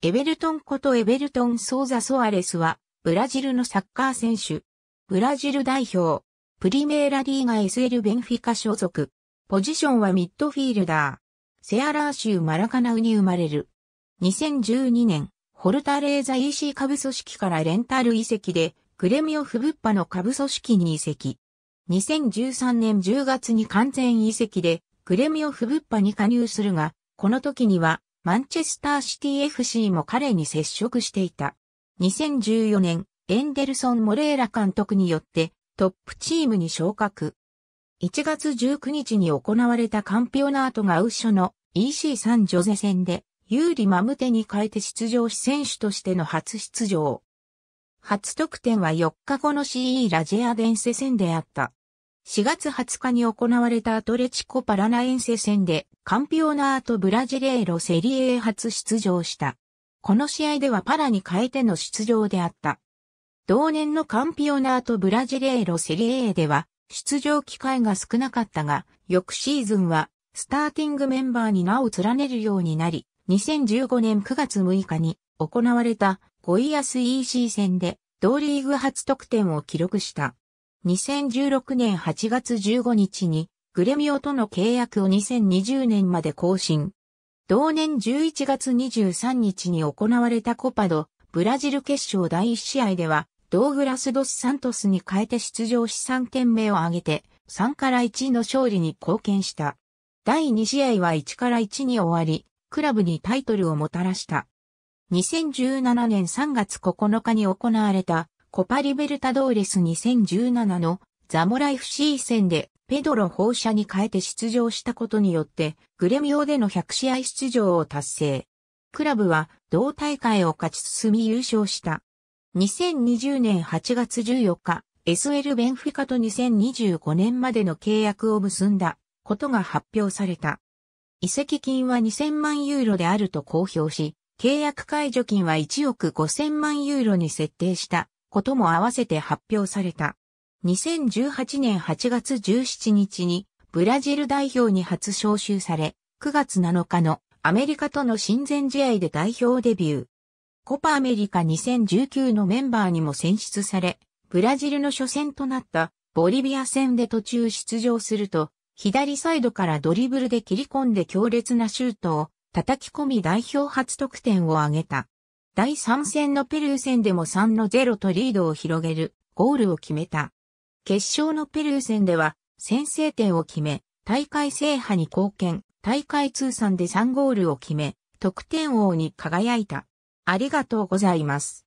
エベルトンことエベルトン・ソーザ・ソアレスは、ブラジルのサッカー選手。ブラジル代表、プリメーラリーガ SL ベンフィカ所属。ポジションはミッドフィールダー。セアラー州マラカナウに生まれる。2012年、ホルタレーザ EC 下部組織からレンタル移籍で、グレミオフブッパの下部組織に移籍。2013年10月に完全移籍で、グレミオフブッパに加入するが、この時には、マンチェスターシティ FC も彼に接触していた。2014年、エンデルソン・モレーラ監督によってトップチームに昇格。1月19日に行われたカンピオナートがウッショの EC 3ジョゼ戦で、有利マムテに変えて出場し選手としての初出場。初得点は4日後の CE ラジェアデンセ戦であった。4月20日に行われたアトレチコパラナエンセ戦でカンピオナートブラジレーロセリエ初出場した。この試合ではパラに変えての出場であった。同年のカンピオナートブラジレーロセリエでは出場機会が少なかったが、翌シーズンはスターティングメンバーに名を連ねるようになり、2015年9月6日に行われたゴイアス EC 戦で同リーグ初得点を記録した。2016年8月15日にグレミオとの契約を2020年まで更新。同年11月23日に行われたコパド、ブラジル決勝第1試合では、ドーグラス・ドス・サントスに変えて出場し3点目を挙げて、3から1の勝利に貢献した。第2試合は1から1に終わり、クラブにタイトルをもたらした。2017年3月9日に行われたコパリベルタドーレス2017のザモライフシー戦でペドロ放射に変えて出場したことによって、グレミオでの100試合出場を達成。クラブは同大会を勝ち進み優勝した。2020年8月14日、SL ベンフィカと2025年までの契約を結んだことが発表された。移籍金は2000万ユーロであると公表し、契約解除金は1億5000万ユーロに設定したことも合わせて発表された。2018年8月17日にブラジル代表に初招集され、9月7日のアメリカとの親善試合で代表デビュー。コパアメリカ2019のメンバーにも選出され、ブラジルの初戦となったボリビア戦で途中出場すると、左サイドからドリブルで切り込んで強烈なシュートを叩き込み代表初得点を挙げた。第3戦のペルー戦でも3の0とリードを広げるゴールを決めた。決勝のペルー戦では先制点を決め、大会制覇に貢献、大会通算で3ゴールを決め、得点王に輝いた。ありがとうございます。